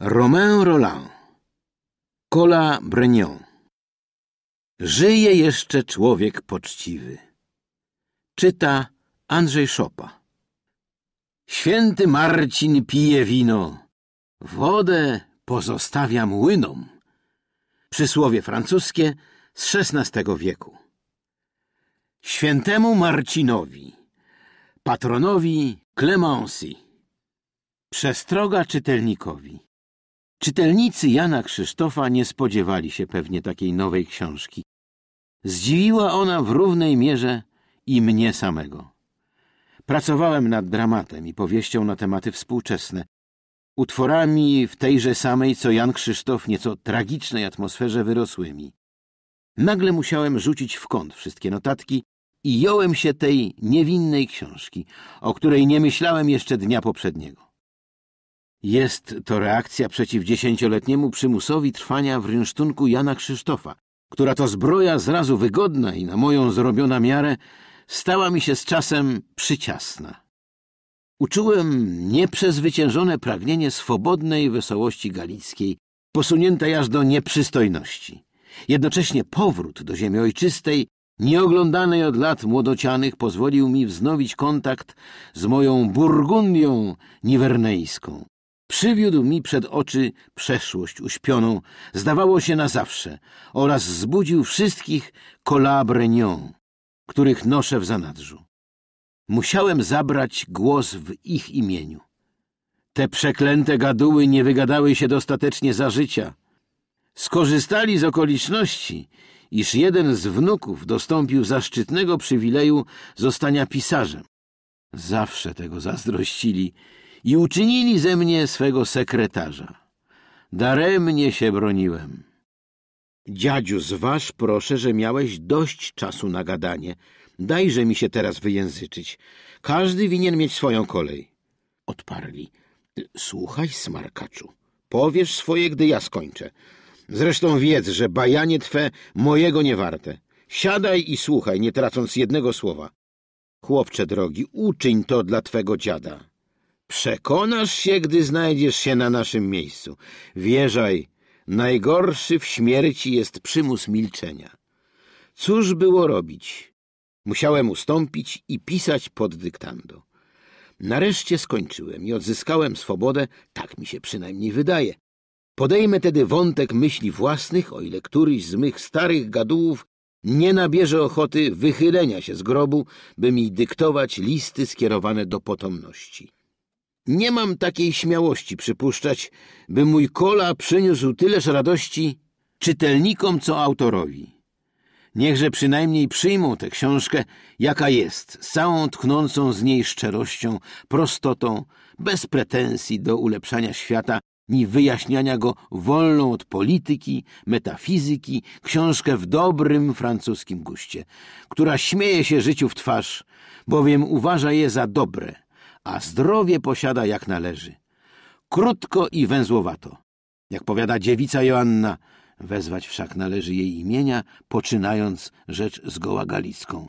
Romain Roland Cola Brenion Żyje jeszcze człowiek poczciwy. Czyta Andrzej Szopa Święty Marcin pije wino, wodę pozostawia młynom. Przysłowie francuskie z XVI wieku. Świętemu Marcinowi, patronowi Clemency, przestroga czytelnikowi. Czytelnicy Jana Krzysztofa nie spodziewali się pewnie takiej nowej książki. Zdziwiła ona w równej mierze i mnie samego. Pracowałem nad dramatem i powieścią na tematy współczesne, utworami w tejże samej, co Jan Krzysztof, nieco tragicznej atmosferze wyrosłymi. Nagle musiałem rzucić w kąt wszystkie notatki i jąłem się tej niewinnej książki, o której nie myślałem jeszcze dnia poprzedniego. Jest to reakcja przeciw dziesięcioletniemu przymusowi trwania w rynsztunku Jana Krzysztofa, która to zbroja zrazu wygodna i na moją zrobiona miarę stała mi się z czasem przyciasna. Uczułem nieprzezwyciężone pragnienie swobodnej wesołości galickiej, posuniętej aż do nieprzystojności. Jednocześnie powrót do ziemi ojczystej, nieoglądanej od lat młodocianych, pozwolił mi wznowić kontakt z moją Burgundią niwernejską, Przywiódł mi przed oczy przeszłość uśpioną, zdawało się na zawsze, oraz zbudził wszystkich kolabrenią, których noszę w zanadrzu. Musiałem zabrać głos w ich imieniu. Te przeklęte gaduły nie wygadały się dostatecznie za życia. Skorzystali z okoliczności, iż jeden z wnuków dostąpił zaszczytnego przywileju zostania pisarzem. Zawsze tego zazdrościli i uczynili ze mnie swego sekretarza. Daremnie się broniłem. Dziadziu, zważ proszę, że miałeś dość czasu na gadanie. Dajże mi się teraz wyjęzyczyć. Każdy winien mieć swoją kolej. Odparli. Słuchaj, smarkaczu, powiesz swoje, gdy ja skończę. Zresztą wiedz, że bajanie twe mojego nie warte. Siadaj i słuchaj, nie tracąc jednego słowa. Chłopcze drogi, uczyń to dla twego dziada. Przekonasz się, gdy znajdziesz się na naszym miejscu. Wierzaj, najgorszy w śmierci jest przymus milczenia. Cóż było robić? Musiałem ustąpić i pisać pod dyktando. Nareszcie skończyłem i odzyskałem swobodę, tak mi się przynajmniej wydaje. Podejmę tedy wątek myśli własnych, o ile któryś z mych starych gadułów nie nabierze ochoty wychylenia się z grobu, by mi dyktować listy skierowane do potomności. Nie mam takiej śmiałości przypuszczać, by mój kola przyniósł tyleż radości czytelnikom, co autorowi. Niechże przynajmniej przyjmą tę książkę, jaka jest, całą tchnącą z niej szczerością, prostotą, bez pretensji do ulepszania świata ni wyjaśniania go wolną od polityki, metafizyki, książkę w dobrym francuskim guście, która śmieje się życiu w twarz, bowiem uważa je za dobre – a zdrowie posiada jak należy. Krótko i węzłowato. Jak powiada dziewica Joanna, wezwać wszak należy jej imienia, poczynając rzecz zgoła galicką.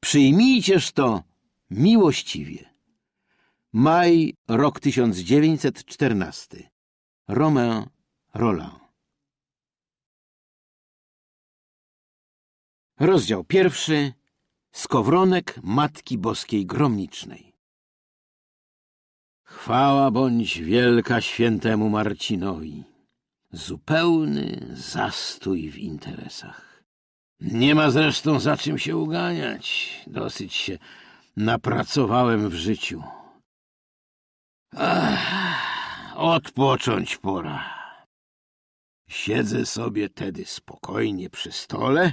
Przyjmijcież to miłościwie. Maj, rok 1914. Romain Roland. Rozdział pierwszy. Skowronek Matki Boskiej Gromnicznej. Chwała bądź wielka świętemu Marcinowi. Zupełny zastój w interesach. Nie ma zresztą za czym się uganiać. Dosyć się napracowałem w życiu. Ach, odpocząć pora. Siedzę sobie tedy spokojnie przy stole,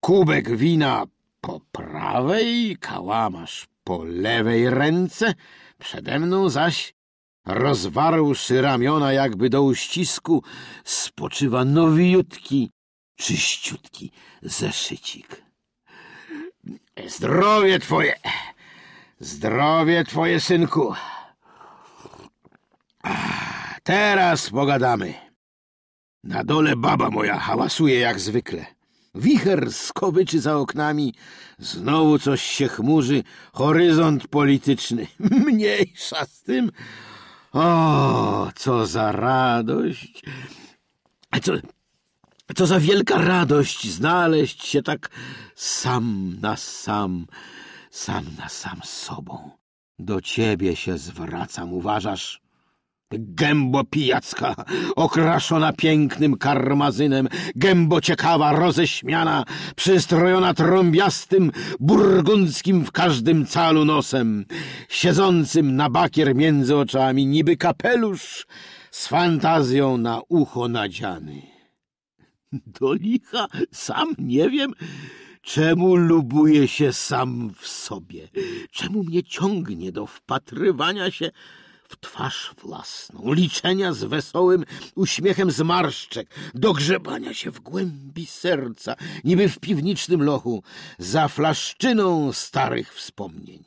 kubek wina po prawej, kałamarz po lewej ręce, Przede mną zaś, rozwarłszy ramiona jakby do uścisku, spoczywa nowiutki, czyściutki zeszycik. Zdrowie twoje! Zdrowie twoje, synku! Teraz pogadamy. Na dole baba moja hałasuje jak zwykle. Wicher skowyczy za oknami, znowu coś się chmurzy, horyzont polityczny. Mniejsza z tym. O, co za radość! Co, co za wielka radość znaleźć się tak sam na sam, sam na sam z sobą. Do ciebie się zwracam, uważasz? Gębo pijacka, okraszona pięknym karmazynem, gębo ciekawa, roześmiana, przystrojona trąbiastym, burgundzkim w każdym calu nosem, siedzącym na bakier między oczami, niby kapelusz z fantazją na ucho nadziany. Do licha, sam nie wiem, Czemu lubuję się sam w sobie? Czemu mnie ciągnie do wpatrywania się w twarz własną, liczenia z wesołym uśmiechem zmarszczek, do grzebania się w głębi serca, niby w piwnicznym lochu, za flaszczyną starych wspomnień.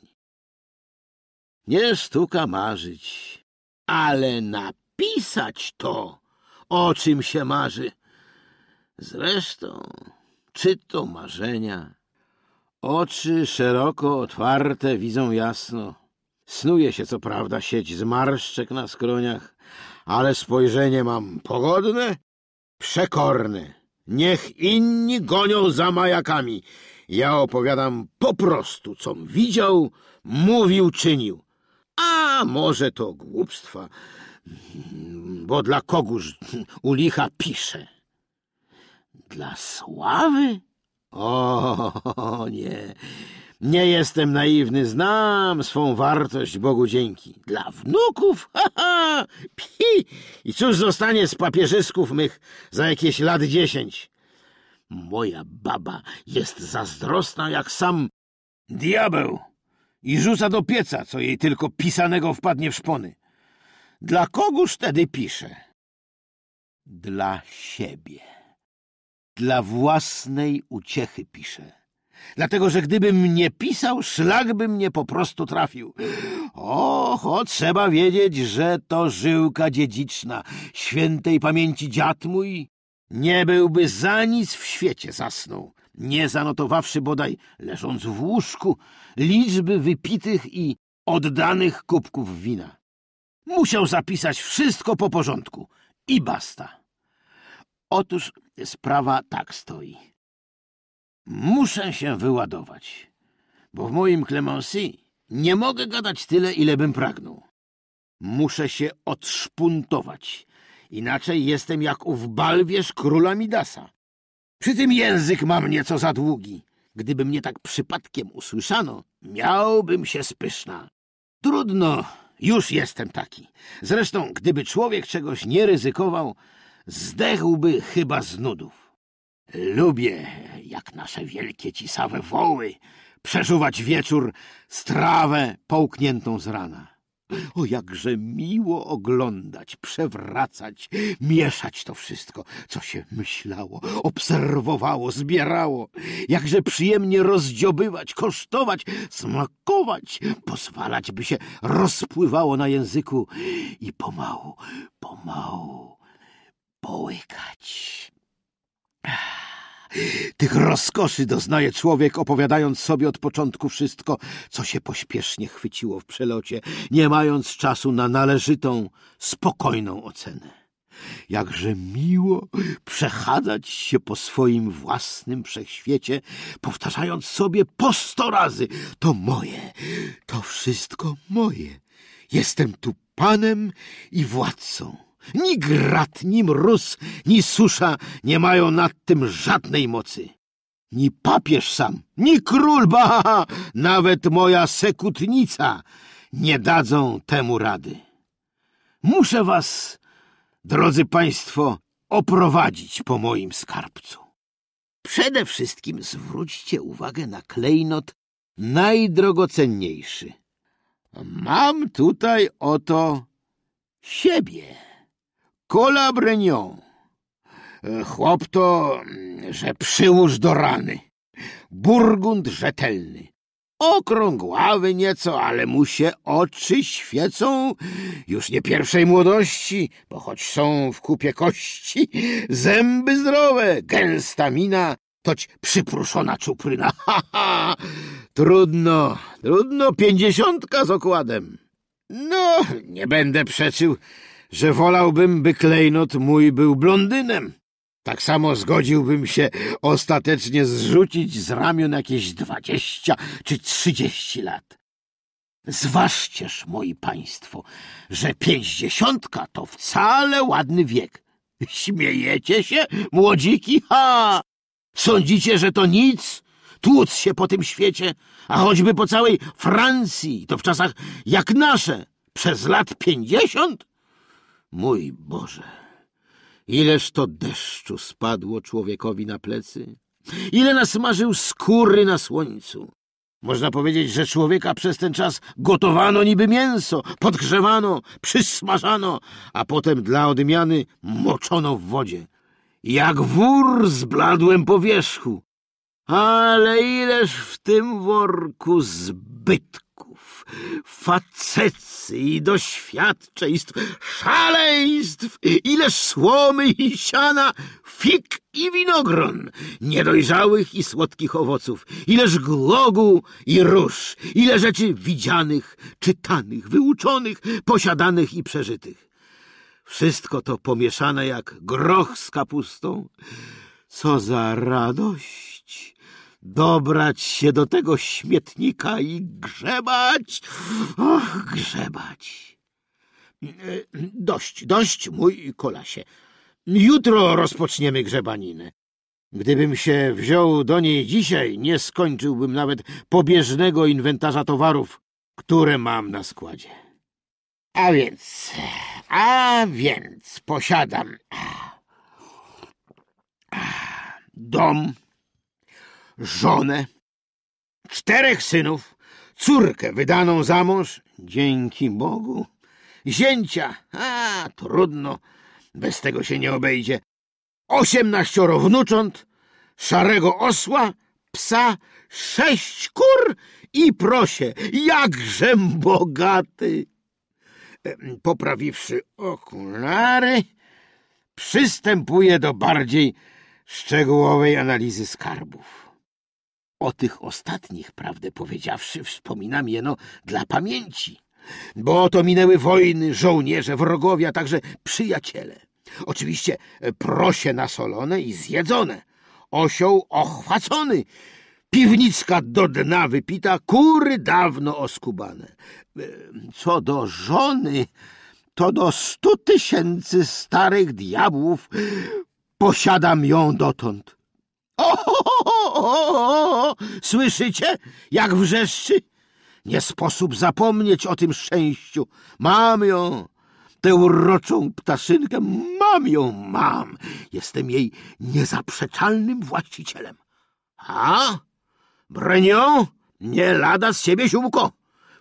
Nie sztuka marzyć, ale napisać to, o czym się marzy. Zresztą, czy to marzenia? Oczy szeroko otwarte widzą jasno. Snuje się co prawda sieć zmarszczek na skroniach, ale spojrzenie mam pogodne, przekorne. Niech inni gonią za majakami. Ja opowiadam po prostu, com widział, mówił, czynił. A może to głupstwa, bo dla kogóż u licha pisze? Dla sławy? O nie, nie jestem naiwny, znam swą wartość, Bogu dzięki. Dla wnuków? Ha, ha! Pi! I cóż zostanie z papieżysków mych za jakieś lat dziesięć? Moja baba jest zazdrosna jak sam diabeł i rzuca do pieca, co jej tylko pisanego wpadnie w szpony. Dla kogóż wtedy pisze? Dla siebie. Dla własnej uciechy pisze dlatego że gdybym nie pisał, szlak by mnie po prostu trafił. Och, o, trzeba wiedzieć, że to żyłka dziedziczna, świętej pamięci dziad mój. Nie byłby za nic w świecie zasnął, nie zanotowawszy bodaj, leżąc w łóżku, liczby wypitych i oddanych kubków wina. Musiał zapisać wszystko po porządku i basta. Otóż sprawa tak stoi. Muszę się wyładować, bo w moim Clemency nie mogę gadać tyle, ile bym pragnął. Muszę się odszpuntować, inaczej jestem jak ów balwierz króla Midasa. Przy tym język mam nieco za długi. Gdyby mnie tak przypadkiem usłyszano, miałbym się spyszna. Trudno, już jestem taki. Zresztą, gdyby człowiek czegoś nie ryzykował, zdechłby chyba z nudów. Lubię, jak nasze wielkie cisawe woły, przeżuwać wieczór strawę połkniętą z rana. O, jakże miło oglądać, przewracać, mieszać to wszystko, co się myślało, obserwowało, zbierało. Jakże przyjemnie rozdziobywać, kosztować, smakować, pozwalać, by się rozpływało na języku i pomału, pomału połykać. Ach. Tych rozkoszy doznaje człowiek, opowiadając sobie od początku wszystko, co się pośpiesznie chwyciło w przelocie, nie mając czasu na należytą, spokojną ocenę. Jakże miło przechadzać się po swoim własnym wszechświecie, powtarzając sobie po sto razy: To moje, to wszystko moje. Jestem tu panem i władcą. Ni grat, ni mróz, ni susza nie mają nad tym żadnej mocy. Ni papież sam, ni król, ba, nawet moja sekutnica nie dadzą temu rady. Muszę was, drodzy państwo, oprowadzić po moim skarbcu. Przede wszystkim zwróćcie uwagę na klejnot najdrogocenniejszy. Mam tutaj oto siebie. Kola Brenion. E, chłop to, mm, że przyłóż do rany. Burgund rzetelny. Okrągławy nieco, ale mu się oczy świecą już nie pierwszej młodości, bo choć są w kupie kości, zęby zdrowe, gęsta mina, toć przypruszona czupryna. Ha, ha! Trudno, trudno, pięćdziesiątka z okładem. No, nie będę przeczył, że wolałbym, by klejnot mój był blondynem. Tak samo zgodziłbym się ostatecznie zrzucić z ramion jakieś dwadzieścia czy trzydzieści lat. Zważcież, moi państwo, że pięćdziesiątka to wcale ładny wiek. Śmiejecie się, młodziki? Ha! Sądzicie, że to nic? Tłuc się po tym świecie, a choćby po całej Francji, to w czasach jak nasze, przez lat pięćdziesiąt? Mój Boże, ileż to deszczu spadło człowiekowi na plecy, ile nasmażył skóry na słońcu. Można powiedzieć, że człowieka przez ten czas gotowano niby mięso, podgrzewano, przysmażano, a potem dla odmiany moczono w wodzie. Jak wór zbladłem po wierzchu. Ale ileż w tym worku zbytku! i doświadczeństw, szaleństw, ileż słomy i siana, fig i winogron, niedojrzałych i słodkich owoców, ileż glogu i róż, ile rzeczy widzianych, czytanych, wyuczonych, posiadanych i przeżytych. Wszystko to pomieszane jak groch z kapustą. Co za radość! dobrać się do tego śmietnika i grzebać, och, grzebać. E, dość, dość, mój kolasie. Jutro rozpoczniemy grzebaninę. Gdybym się wziął do niej dzisiaj, nie skończyłbym nawet pobieżnego inwentarza towarów, które mam na składzie. A więc, a więc posiadam dom, żonę, czterech synów, córkę wydaną za mąż, dzięki Bogu, zięcia, a trudno, bez tego się nie obejdzie, osiemnaścioro wnucząt, szarego osła, psa, sześć kur i prosie, jakżem bogaty. E, poprawiwszy okulary, przystępuje do bardziej szczegółowej analizy skarbów. O tych ostatnich, prawdę powiedziawszy, wspominam jeno dla pamięci, bo oto minęły wojny, żołnierze, wrogowie, a także przyjaciele. Oczywiście e, prosie nasolone i zjedzone, osioł ochwacony, piwniczka do dna wypita, kury dawno oskubane. E, co do żony, to do stu tysięcy starych diabłów posiadam ją dotąd. O, o, o, o, Słyszycie, jak wrzeszczy? Nie sposób zapomnieć o tym szczęściu. Mam ją, tę uroczą ptaszynkę. Mam ją, mam. Jestem jej niezaprzeczalnym właścicielem. A? Brenią? Nie lada z siebie siłko.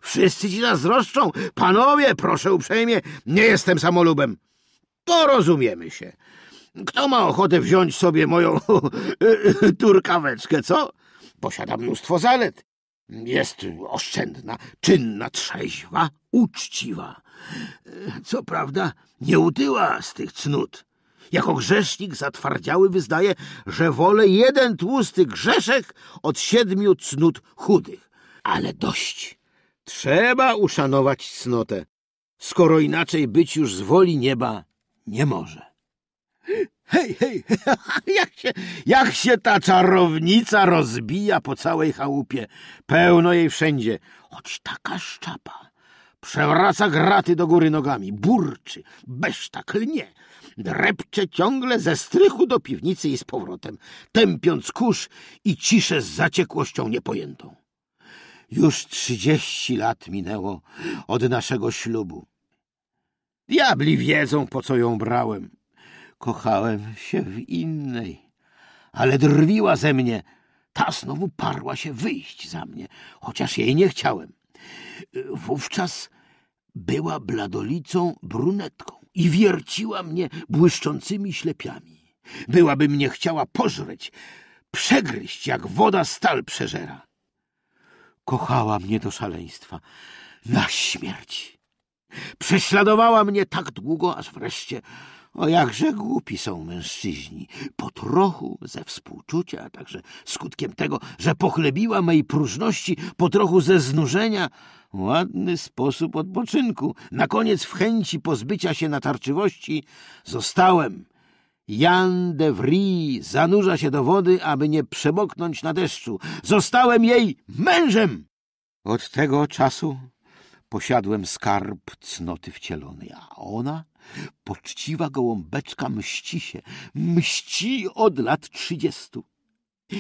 Wszyscy ci zazdroszczą. Panowie, proszę uprzejmie, nie jestem samolubem. Porozumiemy się. Kto ma ochotę wziąć sobie moją turkaweczkę, co? Posiada mnóstwo zalet. Jest oszczędna, czynna, trzeźwa, uczciwa. Co prawda nie utyła z tych cnót. Jako grzesznik zatwardziały wyznaje, że wolę jeden tłusty grzeszek od siedmiu cnót chudych. Ale dość. Trzeba uszanować cnotę, skoro inaczej być już z woli nieba nie może. Hej, hej, jak się, jak się ta czarownica rozbija po całej chałupie. Pełno jej wszędzie, choć taka szczapa. Przewraca graty do góry nogami, burczy, beszta, klnie. Drepcze ciągle ze strychu do piwnicy i z powrotem, tępiąc kurz i ciszę z zaciekłością niepojętą. Już trzydzieści lat minęło od naszego ślubu. Diabli wiedzą, po co ją brałem. Kochałem się w innej, ale drwiła ze mnie. Ta znowu parła się wyjść za mnie, chociaż jej nie chciałem. Wówczas była bladolicą brunetką i wierciła mnie błyszczącymi ślepiami. Byłaby mnie chciała pożreć, przegryźć, jak woda stal przeżera. Kochała mnie do szaleństwa, na śmierć. Prześladowała mnie tak długo, aż wreszcie o jakże głupi są mężczyźni. Po trochu ze współczucia, a także skutkiem tego, że pochlebiła mej próżności, po trochu ze znużenia. Ładny sposób odpoczynku. Na koniec w chęci pozbycia się natarczywości zostałem. Jan de Vries zanurza się do wody, aby nie przemoknąć na deszczu. Zostałem jej mężem! Od tego czasu posiadłem skarb cnoty wcielony, a ona Poczciwa gołąbeczka mści się, mści od lat trzydziestu.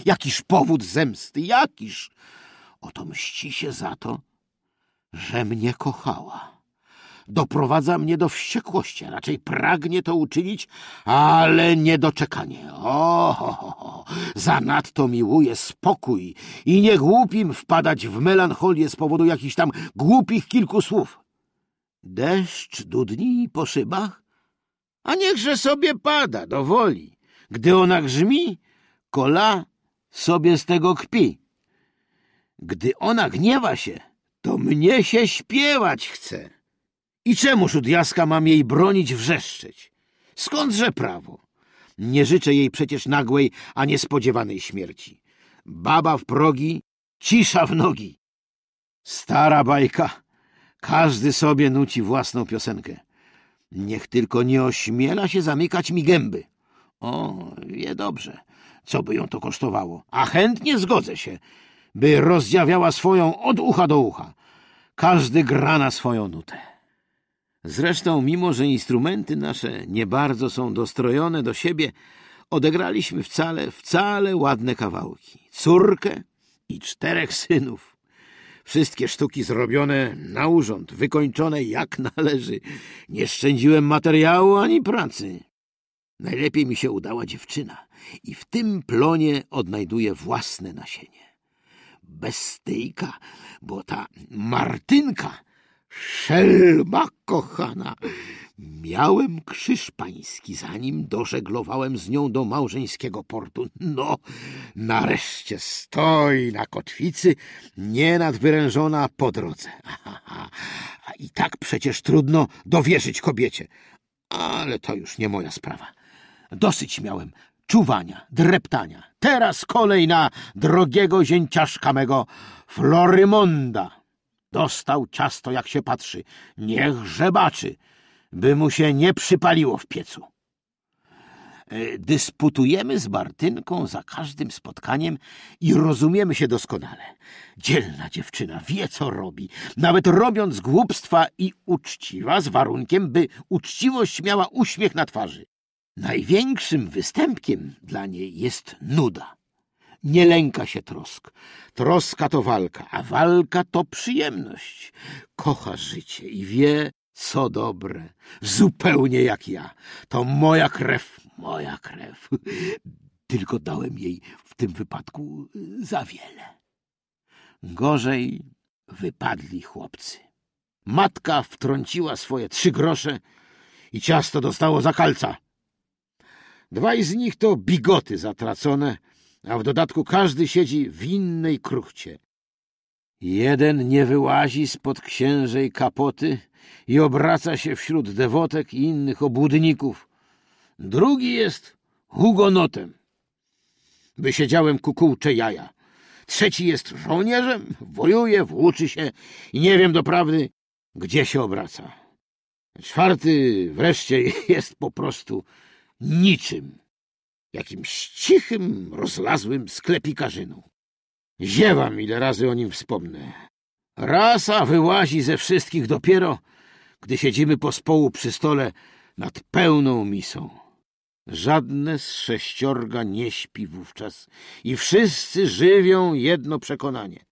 Jakiż powód zemsty, jakiż? Oto mści się za to, że mnie kochała. Doprowadza mnie do wściekłości, a raczej pragnie to uczynić, ale niedoczekanie. Oho, zanadto miłuje spokój i nie głupim wpadać w melancholię z powodu jakichś tam głupich kilku słów. Deszcz dudni po szybach? A niechże sobie pada, do woli. Gdy ona grzmi, kola sobie z tego kpi. Gdy ona gniewa się, to mnie się śpiewać chce. I czemuż od jaska mam jej bronić, wrzeszczeć? Skądże prawo? Nie życzę jej przecież nagłej, a niespodziewanej śmierci. Baba w progi, cisza w nogi. Stara bajka każdy sobie nuci własną piosenkę. Niech tylko nie ośmiela się zamykać mi gęby. O, wie dobrze, co by ją to kosztowało. A chętnie zgodzę się, by rozdziawiała swoją od ucha do ucha. Każdy gra na swoją nutę. Zresztą, mimo że instrumenty nasze nie bardzo są dostrojone do siebie, odegraliśmy wcale, wcale ładne kawałki. Córkę i czterech synów. Wszystkie sztuki zrobione na urząd, wykończone jak należy. Nie szczędziłem materiału ani pracy. Najlepiej mi się udała dziewczyna i w tym plonie odnajduję własne nasienie. Bestyjka, bo ta Martynka, szelba kochana, Miałem krzyż pański, zanim dożeglowałem z nią do małżeńskiego portu. No, nareszcie stoi na kotwicy, nie nadwyrężona po drodze. I tak przecież trudno dowierzyć kobiecie. Ale to już nie moja sprawa. Dosyć miałem czuwania, dreptania. Teraz kolej na drogiego zięciaszka mego, Florymonda. Dostał ciasto, jak się patrzy. Niech żebaczy by mu się nie przypaliło w piecu. E, dysputujemy z Martynką za każdym spotkaniem i rozumiemy się doskonale. Dzielna dziewczyna wie, co robi, nawet robiąc głupstwa i uczciwa, z warunkiem, by uczciwość miała uśmiech na twarzy. Największym występkiem dla niej jest nuda. Nie lęka się trosk. Troska to walka, a walka to przyjemność. Kocha życie i wie, co dobre, zupełnie jak ja. To moja krew, moja krew. Tylko dałem jej w tym wypadku y, za wiele. Gorzej wypadli chłopcy. Matka wtrąciła swoje trzy grosze i ciasto dostało za kalca. Dwaj z nich to bigoty zatracone, a w dodatku każdy siedzi w innej kruchcie. Jeden nie wyłazi spod księżej kapoty i obraca się wśród dewotek i innych obłudników. Drugi jest hugonotem. Wysiedziałem kukułcze jaja. Trzeci jest żołnierzem, wojuje, włóczy się i nie wiem doprawdy, gdzie się obraca. Czwarty wreszcie jest po prostu niczym, jakimś cichym, rozlazłym sklepikarzyną. Ziewam, ile razy o nim wspomnę. Rasa wyłazi ze wszystkich dopiero, gdy siedzimy pospołu przy stole nad pełną misą. Żadne z sześciorga nie śpi wówczas i wszyscy żywią jedno przekonanie.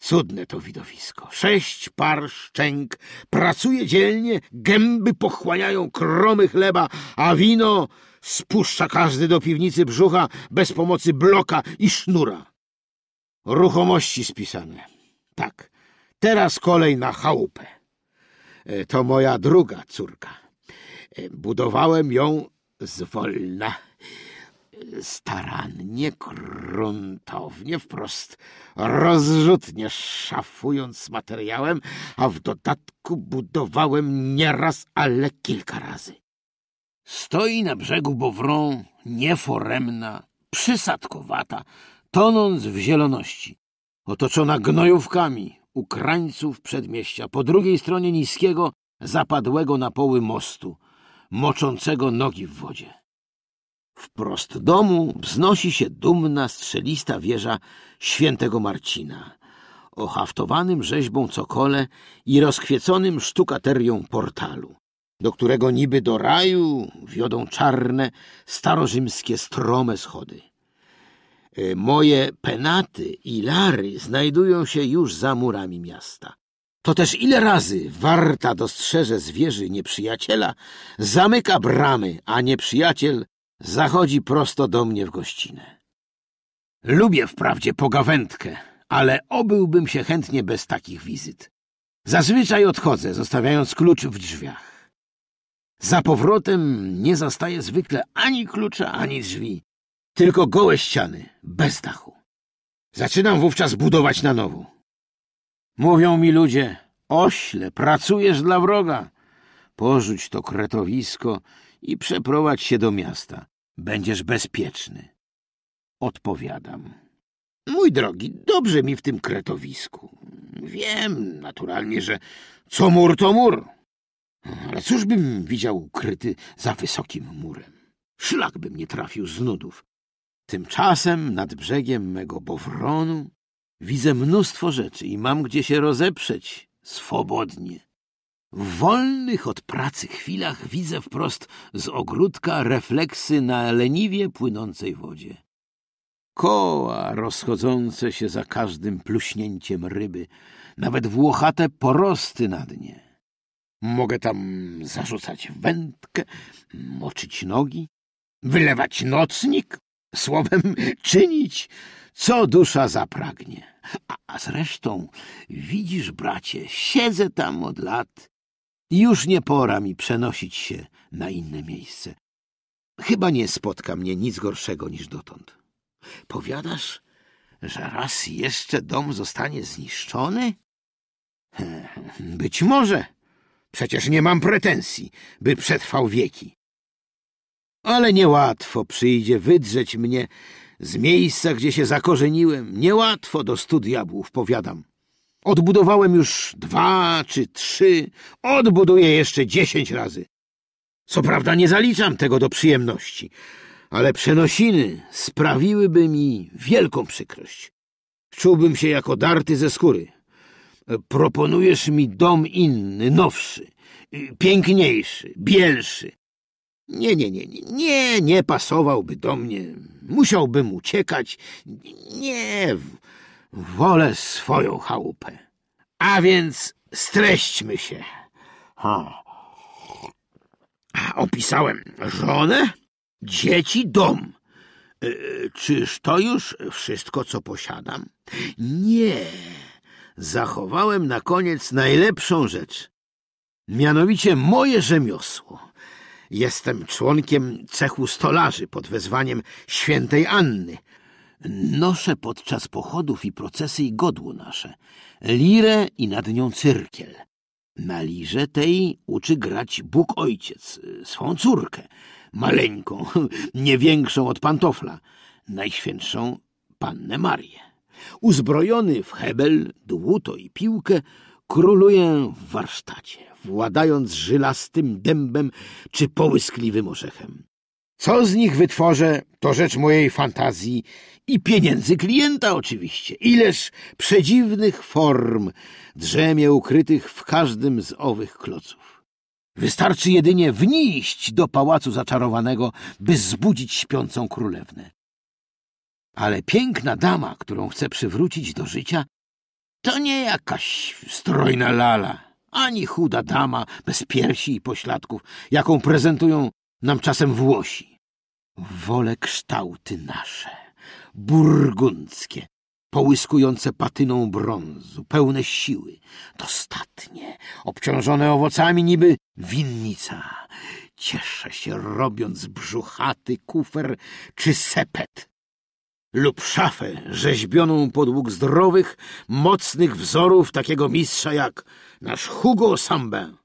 Cudne to widowisko. Sześć par szczęk pracuje dzielnie, gęby pochłaniają kromy chleba, a wino spuszcza każdy do piwnicy brzucha bez pomocy bloka i sznura. Ruchomości spisane. Tak. Teraz kolej na chałupę. E, to moja druga córka. E, budowałem ją zwolna. Starannie, gruntownie, wprost rozrzutnie szafując materiałem, a w dodatku budowałem nie raz, ale kilka razy. Stoi na brzegu Bowrą, nieforemna, przysadkowata, tonąc w zieloności, otoczona gnojówkami Ukraińców przedmieścia, po drugiej stronie niskiego, zapadłego na poły mostu, moczącego nogi w wodzie. Wprost domu wznosi się dumna, strzelista wieża świętego Marcina, o haftowanym rzeźbą cokole i rozkwieconym sztukaterią portalu, do którego niby do raju wiodą czarne, starorzymskie strome schody. Y, moje penaty i lary znajdują się już za murami miasta. To też ile razy warta dostrzeże zwierzy nieprzyjaciela, zamyka bramy, a nieprzyjaciel zachodzi prosto do mnie w gościnę. Lubię wprawdzie pogawędkę, ale obyłbym się chętnie bez takich wizyt. Zazwyczaj odchodzę, zostawiając klucz w drzwiach. Za powrotem nie zastaję zwykle ani klucza, ani drzwi tylko gołe ściany, bez dachu. Zaczynam wówczas budować na nowo. Mówią mi ludzie, ośle, pracujesz dla wroga. Porzuć to kretowisko i przeprowadź się do miasta. Będziesz bezpieczny. Odpowiadam. Mój drogi, dobrze mi w tym kretowisku. Wiem, naturalnie, że co mur to mur. Ale cóż bym widział ukryty za wysokim murem? Szlak by mnie trafił z nudów. Tymczasem nad brzegiem mego Bowronu widzę mnóstwo rzeczy i mam gdzie się rozeprzeć swobodnie. W wolnych od pracy chwilach widzę wprost z ogródka refleksy na leniwie płynącej wodzie. Koła rozchodzące się za każdym pluśnięciem ryby, nawet włochate porosty na dnie. Mogę tam zarzucać wędkę, moczyć nogi, wylewać nocnik, Słowem, czynić, co dusza zapragnie. A, a zresztą, widzisz, bracie, siedzę tam od lat i już nie pora mi przenosić się na inne miejsce. Chyba nie spotka mnie nic gorszego niż dotąd. Powiadasz, że raz jeszcze dom zostanie zniszczony? Być może. Przecież nie mam pretensji, by przetrwał wieki. Ale niełatwo przyjdzie wydrzeć mnie z miejsca, gdzie się zakorzeniłem. Niełatwo do stu diabłów, powiadam. Odbudowałem już dwa czy trzy, odbuduję jeszcze dziesięć razy. Co prawda nie zaliczam tego do przyjemności, ale przenosiny sprawiłyby mi wielką przykrość. Czułbym się jako darty ze skóry. Proponujesz mi dom inny, nowszy, piękniejszy, bielszy, nie, nie, nie, nie, nie pasowałby do mnie. Musiałbym uciekać. Nie, wolę swoją chałupę. A więc streśćmy się. Ha. Opisałem żonę, dzieci, dom. E, czyż to już wszystko, co posiadam? Nie. Zachowałem na koniec najlepszą rzecz. Mianowicie moje rzemiosło. Jestem członkiem cechu stolarzy pod wezwaniem świętej Anny. Noszę podczas pochodów i procesji godło nasze, lirę i nad nią cyrkiel. Na lirze tej uczy grać Bóg Ojciec, swą córkę, maleńką, nie większą od pantofla, najświętszą Pannę Marię. Uzbrojony w hebel, dłuto i piłkę, króluję w warsztacie władając żylastym dębem czy połyskliwym orzechem. Co z nich wytworzę, to rzecz mojej fantazji i pieniędzy klienta oczywiście. Ileż przedziwnych form drzemie ukrytych w każdym z owych kloców. Wystarczy jedynie wnieść do pałacu zaczarowanego, by zbudzić śpiącą królewnę. Ale piękna dama, którą chcę przywrócić do życia, to nie jakaś strojna lala ani chuda dama bez piersi i pośladków, jaką prezentują nam czasem Włosi. Wolę kształty nasze, burgundzkie, połyskujące patyną brązu, pełne siły, dostatnie, obciążone owocami niby winnica. Cieszę się, robiąc brzuchaty kufer czy sepet lub szafę rzeźbioną podług zdrowych, mocnych wzorów takiego mistrza jak nasz Hugo Sambin.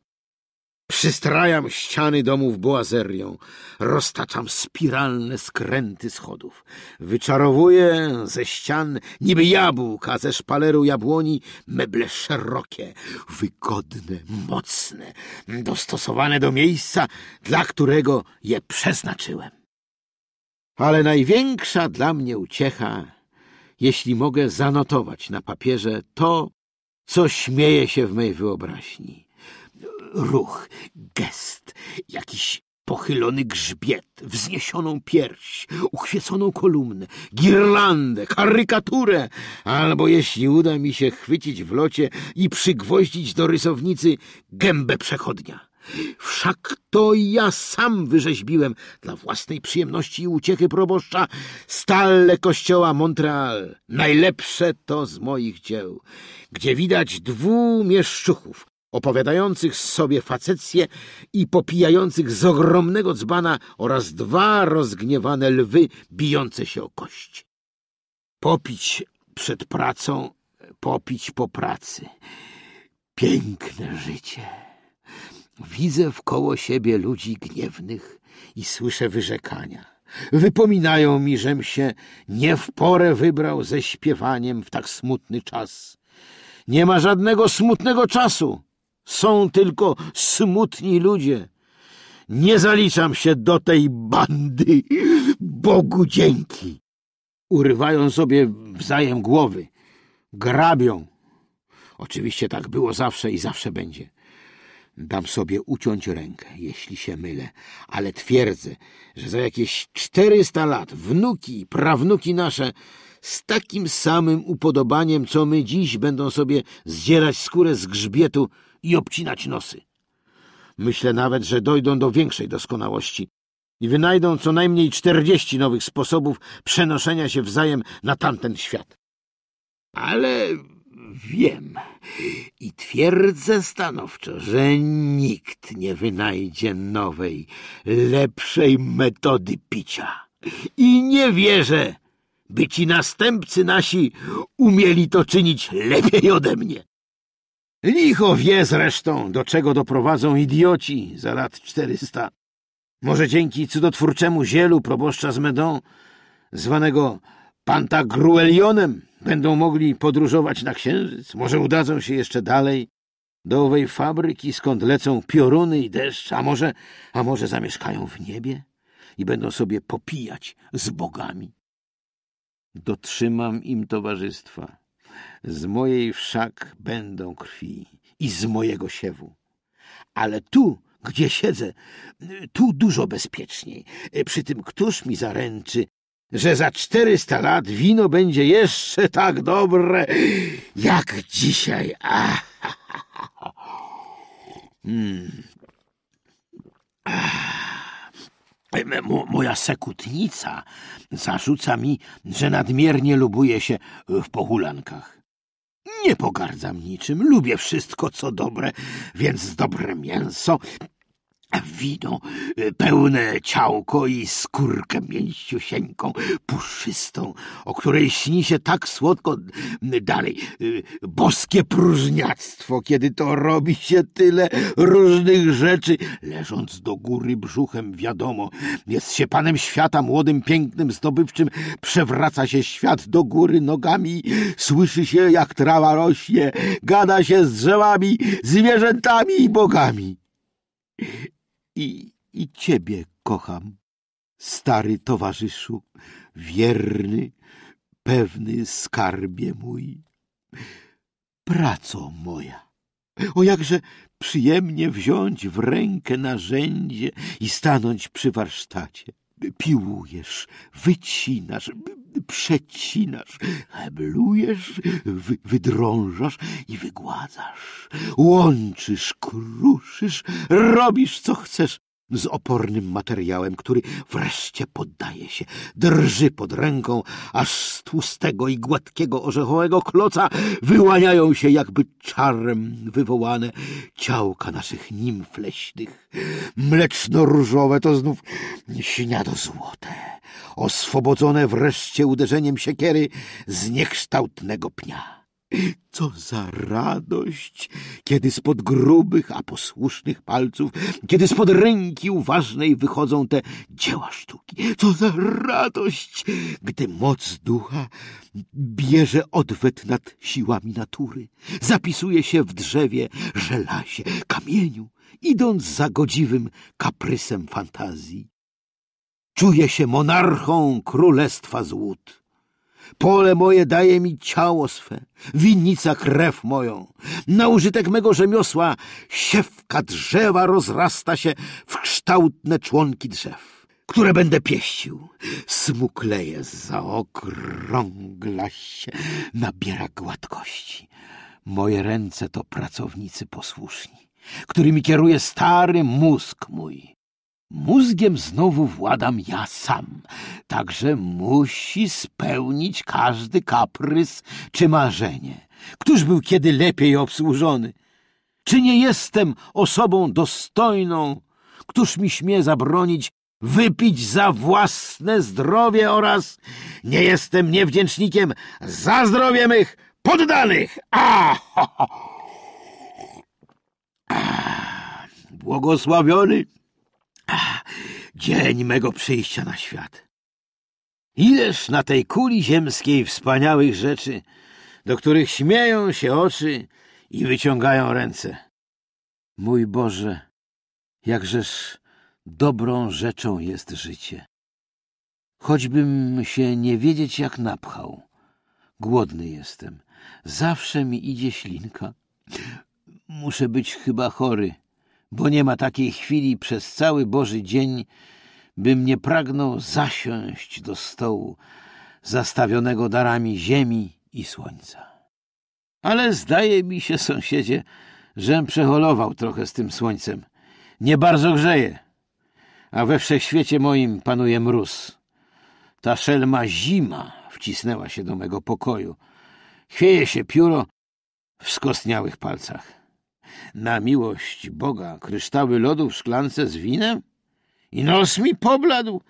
Przystrajam ściany domów boazerią, roztaczam spiralne skręty schodów, wyczarowuję ze ścian niby jabłka, ze szpaleru jabłoni meble szerokie, wygodne, mocne, dostosowane do miejsca, dla którego je przeznaczyłem. Ale największa dla mnie uciecha, jeśli mogę zanotować na papierze to, co śmieje się w mej wyobraźni. Ruch, gest, jakiś pochylony grzbiet, wzniesioną pierś, uchwieconą kolumnę, girlandę, karykaturę, albo jeśli uda mi się chwycić w locie i przygwoździć do rysownicy gębę przechodnia. Wszak to ja sam wyrzeźbiłem dla własnej przyjemności i uciechy proboszcza stalle kościoła Montreal. Najlepsze to z moich dzieł, gdzie widać dwóch mieszczuchów opowiadających sobie facecje i popijających z ogromnego dzbana oraz dwa rozgniewane lwy bijące się o kość. Popić przed pracą, popić po pracy. Piękne życie. Widzę wkoło siebie ludzi gniewnych i słyszę wyrzekania. Wypominają mi, żem się nie w porę wybrał ze śpiewaniem w tak smutny czas. Nie ma żadnego smutnego czasu. Są tylko smutni ludzie. Nie zaliczam się do tej bandy. Bogu dzięki. Urywają sobie wzajem głowy. Grabią. Oczywiście tak było zawsze i zawsze będzie. Dam sobie uciąć rękę, jeśli się mylę, ale twierdzę, że za jakieś czterysta lat wnuki i prawnuki nasze z takim samym upodobaniem, co my dziś, będą sobie zdzierać skórę z grzbietu i obcinać nosy. Myślę nawet, że dojdą do większej doskonałości i wynajdą co najmniej czterdzieści nowych sposobów przenoszenia się wzajem na tamten świat. Ale Wiem i twierdzę stanowczo, że nikt nie wynajdzie nowej, lepszej metody picia. I nie wierzę, by ci następcy nasi umieli to czynić lepiej ode mnie. Licho wie zresztą, do czego doprowadzą idioci za lat czterysta. Może dzięki cudotwórczemu zielu proboszcza z Medon, zwanego Pantagruelionem, Będą mogli podróżować na Księżyc, może udadzą się jeszcze dalej, do owej fabryki, skąd lecą pioruny i deszcz, a może, a może zamieszkają w niebie i będą sobie popijać z bogami. Dotrzymam im towarzystwa. Z mojej wszak będą krwi i z mojego siewu. Ale tu, gdzie siedzę, tu dużo bezpieczniej. Przy tym któż mi zaręczy że za czterysta lat wino będzie jeszcze tak dobre jak dzisiaj. Hmm. Ah. Moja sekutnica zarzuca mi, że nadmiernie lubuję się w pohulankach. Nie pogardzam niczym, lubię wszystko, co dobre, więc dobre mięso wino, y, pełne ciałko i skórkę mięściusieńką, puszystą, o której śni się tak słodko y, dalej. Y, boskie próżniactwo, kiedy to robi się tyle różnych rzeczy. Leżąc do góry brzuchem, wiadomo, jest się panem świata, młodym, pięknym, zdobywczym, przewraca się świat do góry nogami, słyszy się, jak trawa rośnie, gada się z drzewami, zwierzętami i bogami i, i ciebie kocham, stary towarzyszu, wierny, pewny skarbie mój, praco moja. O jakże przyjemnie wziąć w rękę narzędzie i stanąć przy warsztacie piłujesz, wycinasz, przecinasz, heblujesz, wy, wydrążasz i wygładzasz, łączysz, kruszysz, robisz co chcesz, z opornym materiałem, który wreszcie poddaje się, drży pod ręką, aż z tłustego i gładkiego orzechowego kloca wyłaniają się jakby czarem wywołane ciałka naszych nimf leśnych. Mleczno-różowe to znów śniado-złote, oswobodzone wreszcie uderzeniem siekiery z niekształtnego pnia. Co za radość, kiedy spod grubych, a posłusznych palców, kiedy spod ręki uważnej wychodzą te dzieła sztuki. Co za radość, gdy moc ducha bierze odwet nad siłami natury, zapisuje się w drzewie, żelazie, kamieniu, idąc za godziwym kaprysem fantazji. Czuje się monarchą królestwa złód. Pole moje daje mi ciało swe, winnica krew moją. Na użytek mego rzemiosła siewka drzewa rozrasta się w kształtne członki drzew, które będę pieścił. Smukleje zaokrągla się, nabiera gładkości. Moje ręce to pracownicy posłuszni, którymi kieruje stary mózg mój. Mózgiem znowu władam ja sam, także musi spełnić każdy kaprys czy marzenie. Któż był kiedy lepiej obsłużony? Czy nie jestem osobą dostojną? Któż mi śmie zabronić wypić za własne zdrowie oraz nie jestem niewdzięcznikiem za zdrowie mych poddanych? A! błogosławiony! dzień mego przyjścia na świat. Ileż na tej kuli ziemskiej wspaniałych rzeczy, do których śmieją się oczy i wyciągają ręce. Mój Boże, jakżeż dobrą rzeczą jest życie. Choćbym się nie wiedzieć jak napchał. Głodny jestem. Zawsze mi idzie ślinka. Muszę być chyba chory bo nie ma takiej chwili przez cały Boży dzień, bym nie pragnął zasiąść do stołu zastawionego darami ziemi i słońca. Ale zdaje mi się, sąsiedzie, żem przeholował trochę z tym słońcem. Nie bardzo grzeje, a we wszechświecie moim panuje mróz. Ta szelma zima wcisnęła się do mego pokoju. Chwieje się pióro w skostniałych palcach na miłość Boga, kryształy lodu w szklance z winem? I nos mi pobladł.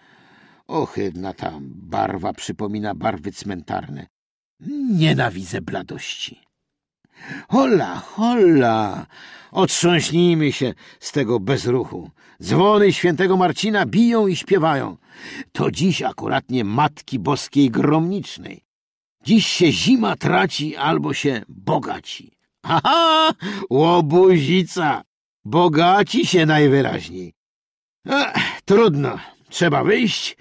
Ohydna ta barwa przypomina barwy cmentarne. Nienawidzę bladości. Hola, hola! Otrząśnijmy się z tego bezruchu. Dzwony świętego Marcina biją i śpiewają. To dziś akuratnie Matki Boskiej Gromnicznej. Dziś się zima traci albo się bogaci. Aha, łobuzica! Bogaci się najwyraźniej. Ech, trudno, trzeba wyjść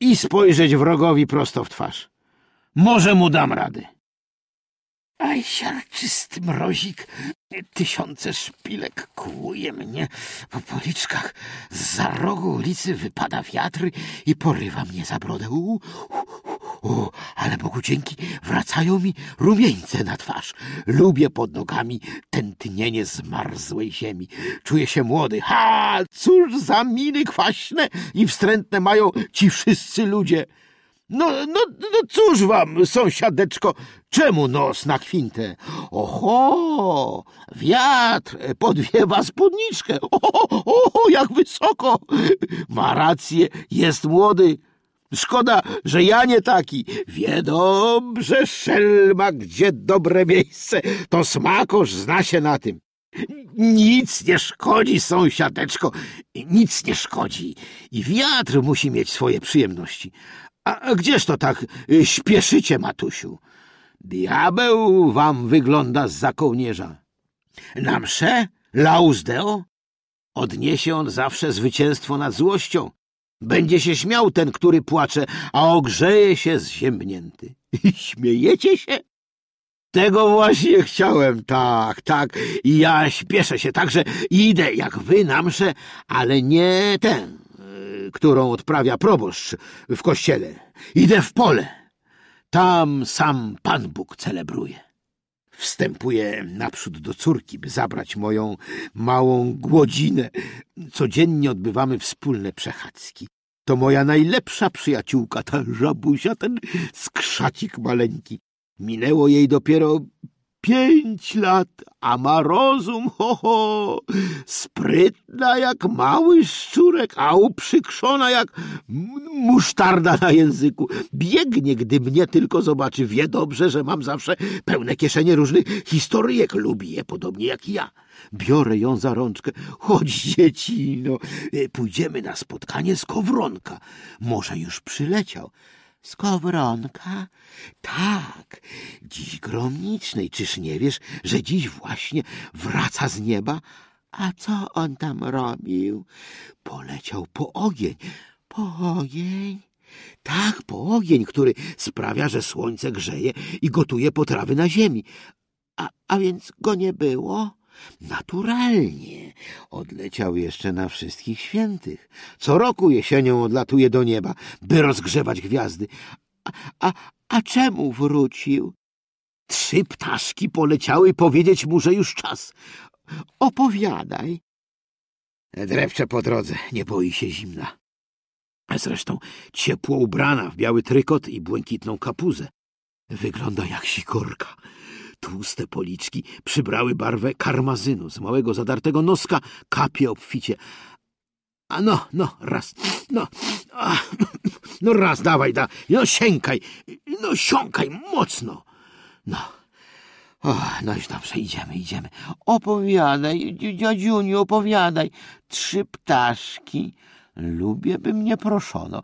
i spojrzeć wrogowi prosto w twarz. Może mu dam rady. A siarczysty mrozik, tysiące szpilek kłuje mnie po policzkach. Za rogu ulicy wypada wiatr i porywa mnie za brodę. U, u, u, ale Bogu dzięki, wracają mi rumieńce na twarz. Lubię pod nogami tętnienie zmarzłej ziemi. Czuję się młody. Ha! Cóż za miny kwaśne i wstrętne mają ci wszyscy ludzie. No, no, no cóż wam, sąsiadeczko, czemu nos na kwintę? Oho, wiatr podwiewa spódniczkę. Oho, oho, jak wysoko. Ma rację, jest młody. Szkoda, że ja nie taki. Wie dobrze, szelma, gdzie dobre miejsce, to smakosz zna się na tym. Nic nie szkodzi, sąsiadeczko, nic nie szkodzi. I wiatr musi mieć swoje przyjemności. A gdzież to tak y, śpieszycie, Matusiu? Diabeł wam wygląda za kołnierza. Na msze? Lausdeo? Odniesie on zawsze zwycięstwo nad złością. Będzie się śmiał ten, który płacze, a ogrzeje się zziębnięty. Śmiejecie się? Tego właśnie chciałem, tak, tak. Ja śpieszę się także idę jak wy na msze, ale nie ten, którą odprawia proboszcz w kościele. Idę w pole. Tam sam Pan Bóg celebruje. Wstępuję naprzód do córki, by zabrać moją małą głodzinę. Codziennie odbywamy wspólne przechadzki. To moja najlepsza przyjaciółka, ta żabusia, ten skrzacik maleńki. Minęło jej dopiero pięć lat, a ma rozum, ho, ho, sprytna jak mały szczurek, a uprzykrzona jak musztarda na języku. Biegnie, gdy mnie tylko zobaczy, wie dobrze, że mam zawsze pełne kieszenie różnych historyjek, lubi je podobnie jak ja. Biorę ją za rączkę. Chodź, dziecino, e, pójdziemy na spotkanie z Kowronka. Może już przyleciał. Skowronka? Tak, dziś gromnicznej. Czyż nie wiesz, że dziś właśnie wraca z nieba? A co on tam robił? Poleciał po ogień. Po ogień? Tak, po ogień, który sprawia, że słońce grzeje i gotuje potrawy na ziemi. A, a więc go nie było? Naturalnie odleciał jeszcze na wszystkich świętych. Co roku jesienią odlatuje do nieba, by rozgrzewać gwiazdy. A, a, a czemu wrócił? Trzy ptaszki poleciały powiedzieć mu, że już czas. Opowiadaj. Drewcze po drodze, nie boi się zimna. A zresztą ciepło ubrana w biały trykot i błękitną kapuzę. Wygląda jak sikorka. Tłuste policzki przybrały barwę karmazynu. Z małego zadartego noska kapie obficie. A no, no, raz, no, a, no raz, dawaj, da, no siękaj, no siąkaj mocno. No, o, no już dobrze, idziemy, idziemy. Opowiadaj, dziadziuniu, opowiadaj. Trzy ptaszki. Lubię, by mnie proszono.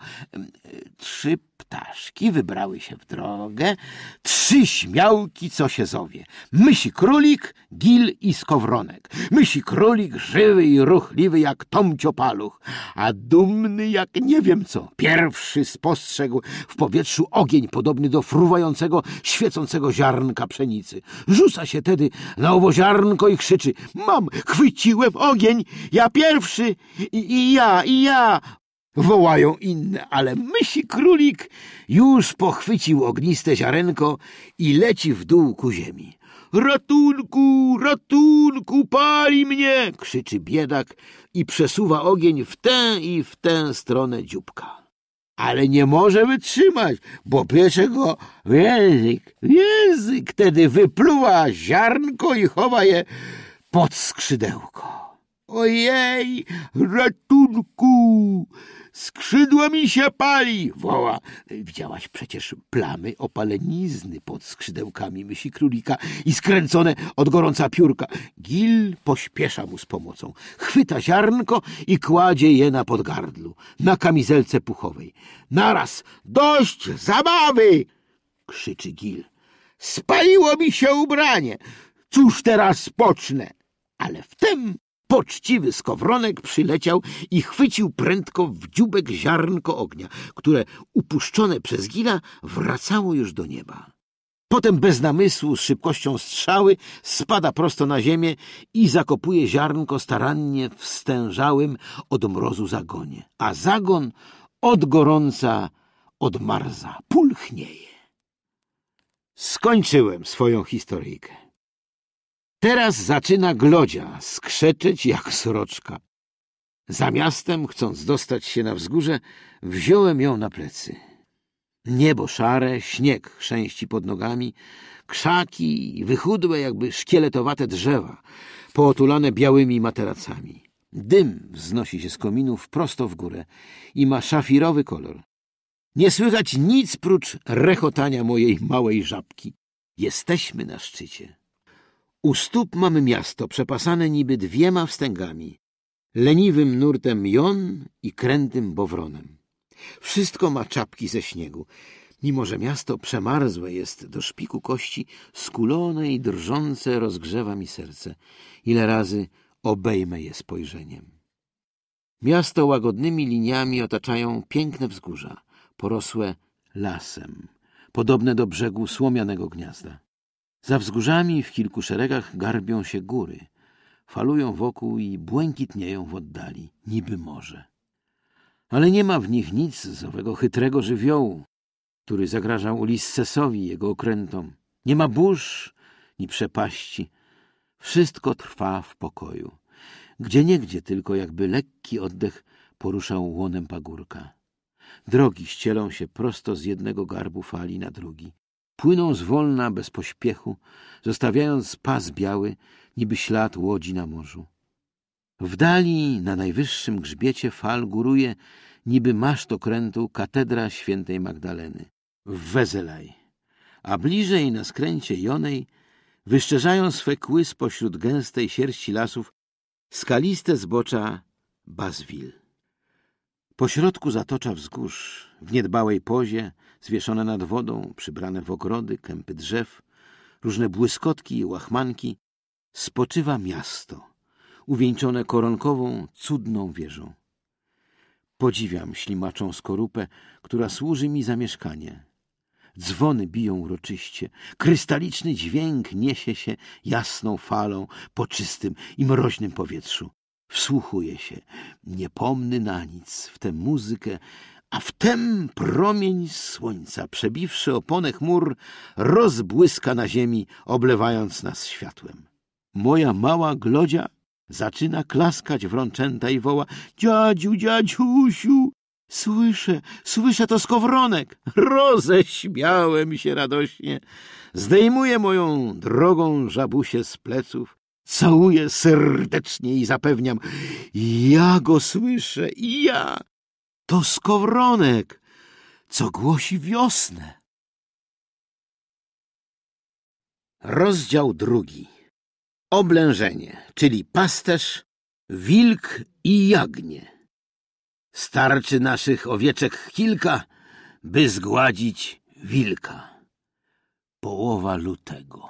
Trzy Ptaszki wybrały się w drogę, trzy śmiałki, co się zowie. Mysi królik, gil i skowronek. Mysi królik żywy i ruchliwy jak Tomcio Paluch, a dumny jak nie wiem co. Pierwszy spostrzegł w powietrzu ogień podobny do fruwającego, świecącego ziarnka pszenicy. Rzuca się tedy na owo ziarnko i krzyczy. Mam, chwyciłem ogień, ja pierwszy, i, i ja, i ja wołają inne, ale mysi królik już pochwycił ogniste ziarenko i leci w dół ku ziemi. Ratunku, ratunku, pali mnie! krzyczy biedak i przesuwa ogień w tę i w tę stronę dzióbka. Ale nie może wytrzymać, bo piecze go w język, w język. Tedy wypluwa ziarnko i chowa je pod skrzydełko. Ojej, ratunku! Skrzydło mi się pali! woła. Widziałaś przecież plamy opalenizny pod skrzydełkami myśli królika i skręcone od gorąca piórka. Gil pośpiesza mu z pomocą. Chwyta ziarnko i kładzie je na podgardlu, na kamizelce puchowej. Naraz dość zabawy! krzyczy Gil. Spaliło mi się ubranie! Cóż teraz pocznę? Ale w tym... Poczciwy skowronek przyleciał i chwycił prędko w dziubek ziarnko ognia, które upuszczone przez gila wracało już do nieba. Potem bez namysłu, z szybkością strzały, spada prosto na ziemię i zakopuje ziarnko starannie w stężałym od mrozu zagonie. A zagon od gorąca odmarza, pulchnieje. Skończyłem swoją historyjkę. Teraz zaczyna glodzia skrzeczeć jak sroczka. Za miastem, chcąc dostać się na wzgórze, wziąłem ją na plecy. Niebo szare, śnieg chrzęści pod nogami, krzaki, wychudłe jakby szkieletowate drzewa, pootulane białymi materacami. Dym wznosi się z kominów prosto w górę i ma szafirowy kolor. Nie słychać nic prócz rechotania mojej małej żabki. Jesteśmy na szczycie. U stóp mamy miasto, przepasane niby dwiema wstęgami, leniwym nurtem jon i krętym bowronem. Wszystko ma czapki ze śniegu, mimo że miasto przemarzłe jest do szpiku kości, skulone i drżące rozgrzewa mi serce, ile razy obejmę je spojrzeniem. Miasto łagodnymi liniami otaczają piękne wzgórza, porosłe lasem, podobne do brzegu słomianego gniazda. Za wzgórzami w kilku szeregach garbią się góry. Falują wokół i błękitnieją w oddali, niby morze. Ale nie ma w nich nic z owego chytrego żywiołu, który zagrażał Ulissesowi jego okrętom. Nie ma burz ni przepaści. Wszystko trwa w pokoju. Gdzie niegdzie tylko jakby lekki oddech poruszał łonem pagórka. Drogi ścielą się prosto z jednego garbu fali na drugi. Płyną zwolna, bez pośpiechu, zostawiając pas biały, niby ślad łodzi na morzu. W dali, na najwyższym grzbiecie fal góruje, niby maszt okrętu, katedra świętej Magdaleny w Wezelaj, a bliżej na skręcie Jonej wyszczerzają swe kły spośród gęstej sierści lasów skaliste zbocza Bazwil. Pośrodku zatocza wzgórz, w niedbałej pozie, zwieszone nad wodą, przybrane w ogrody, kępy drzew, różne błyskotki i łachmanki, spoczywa miasto, uwieńczone koronkową, cudną wieżą. Podziwiam ślimaczą skorupę, która służy mi za mieszkanie. Dzwony biją uroczyście, krystaliczny dźwięk niesie się jasną falą po czystym i mroźnym powietrzu. Wsłuchuje się, niepomny na nic, w tę muzykę, a wtem promień słońca, przebiwszy oponę chmur, rozbłyska na ziemi, oblewając nas światłem. Moja mała glodzia zaczyna klaskać wrączęta i woła — Dziadziu, dziadziusiu! Słyszę, słyszę to skowronek! Roześmiałem się radośnie. Zdejmuję moją drogą żabusię z pleców, całuję serdecznie i zapewniam — Ja go słyszę, ja! To skowronek, co głosi wiosnę. Rozdział drugi. Oblężenie, czyli pasterz, wilk i jagnie. Starczy naszych owieczek kilka, by zgładzić wilka. Połowa lutego.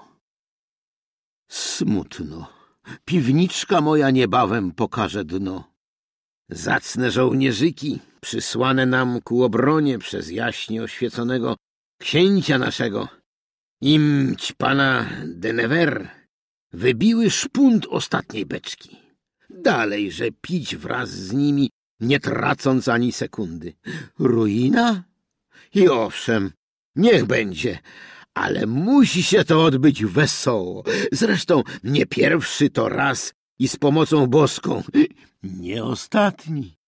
Smutno. Piwniczka moja niebawem pokaże dno. Zacne żołnierzyki, przysłane nam ku obronie przez jaśnie oświeconego księcia naszego, imć pana Denever, wybiły szpunt ostatniej beczki. Dalejże pić wraz z nimi, nie tracąc ani sekundy. Ruina? I owszem, niech będzie, ale musi się to odbyć wesoło. Zresztą nie pierwszy to raz i z pomocą boską. Nie ostatni.